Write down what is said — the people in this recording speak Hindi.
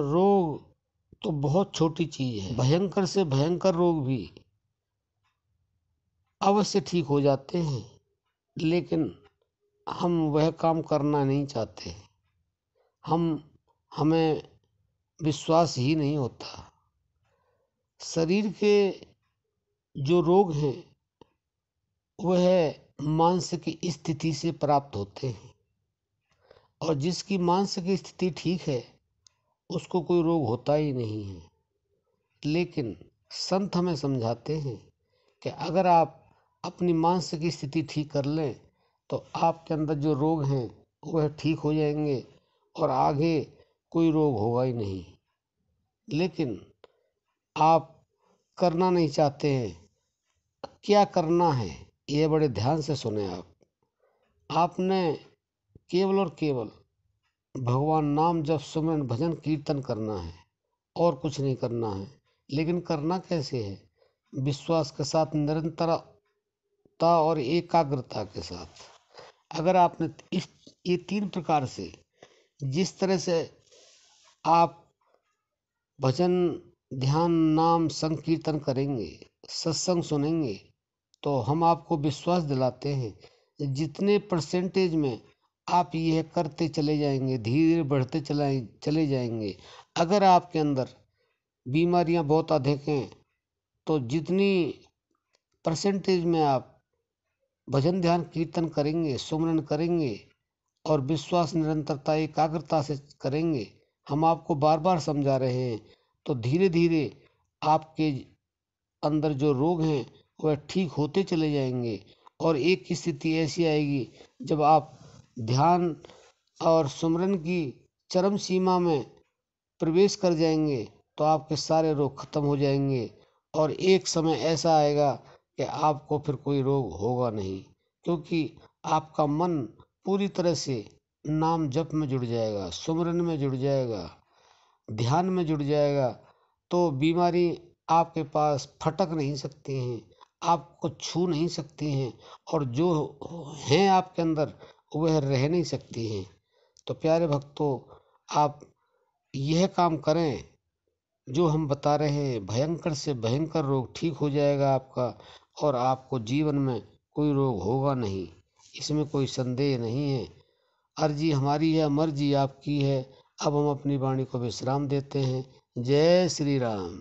रोग तो बहुत छोटी चीज है भयंकर से भयंकर रोग भी अवश्य ठीक हो जाते हैं लेकिन हम वह काम करना नहीं चाहते हम हमें विश्वास ही नहीं होता शरीर के जो रोग हैं वह मानसिक स्थिति से प्राप्त होते हैं और जिसकी मानसिक स्थिति ठीक है उसको कोई रोग होता ही नहीं है लेकिन संत हमें समझाते हैं कि अगर आप अपनी मानसिक स्थिति ठीक कर लें तो आपके अंदर जो रोग हैं वह ठीक हो जाएंगे और आगे कोई रोग होगा ही नहीं लेकिन आप करना नहीं चाहते हैं क्या करना है ये बड़े ध्यान से सुने आप आपने केवल और केवल भगवान नाम जब सुमरण भजन कीर्तन करना है और कुछ नहीं करना है लेकिन करना कैसे है विश्वास के साथ निरंतरता और एकाग्रता के साथ अगर आपने इस ये तीन प्रकार से जिस तरह से आप भजन ध्यान नाम संकीर्तन करेंगे सत्संग सुनेंगे तो हम आपको विश्वास दिलाते हैं जितने परसेंटेज में आप यह करते चले जाएंगे धीरे बढ़ते चले चले जाएंगे अगर आपके अंदर बीमारियां बहुत अधिक हैं तो जितनी परसेंटेज में आप भजन ध्यान कीर्तन करेंगे सुमरन करेंगे और विश्वास निरंतरता एकाग्रता से करेंगे हम आपको बार बार समझा रहे हैं तो धीरे धीरे आपके अंदर जो रोग हैं वह ठीक होते चले जाएंगे और एक स्थिति ऐसी आएगी जब आप ध्यान और सुमरन की चरम सीमा में प्रवेश कर जाएंगे तो आपके सारे रोग खत्म हो जाएंगे और एक समय ऐसा आएगा कि आपको फिर कोई रोग होगा नहीं क्योंकि आपका मन पूरी तरह से नाम जप में जुड़ जाएगा सुमरन में जुड़ जाएगा ध्यान में जुड़ जाएगा तो बीमारी आपके पास फटक नहीं सकती हैं आपको छू नहीं सकती हैं और जो हैं आपके अंदर वह रह नहीं सकती हैं तो प्यारे भक्तों आप यह काम करें जो हम बता रहे हैं भयंकर से भयंकर रोग ठीक हो जाएगा आपका और आपको जीवन में कोई रोग होगा नहीं इसमें कोई संदेह नहीं है अर्जी हमारी है मर्जी आपकी है अब हम अपनी वाणी को विश्राम देते हैं जय श्री राम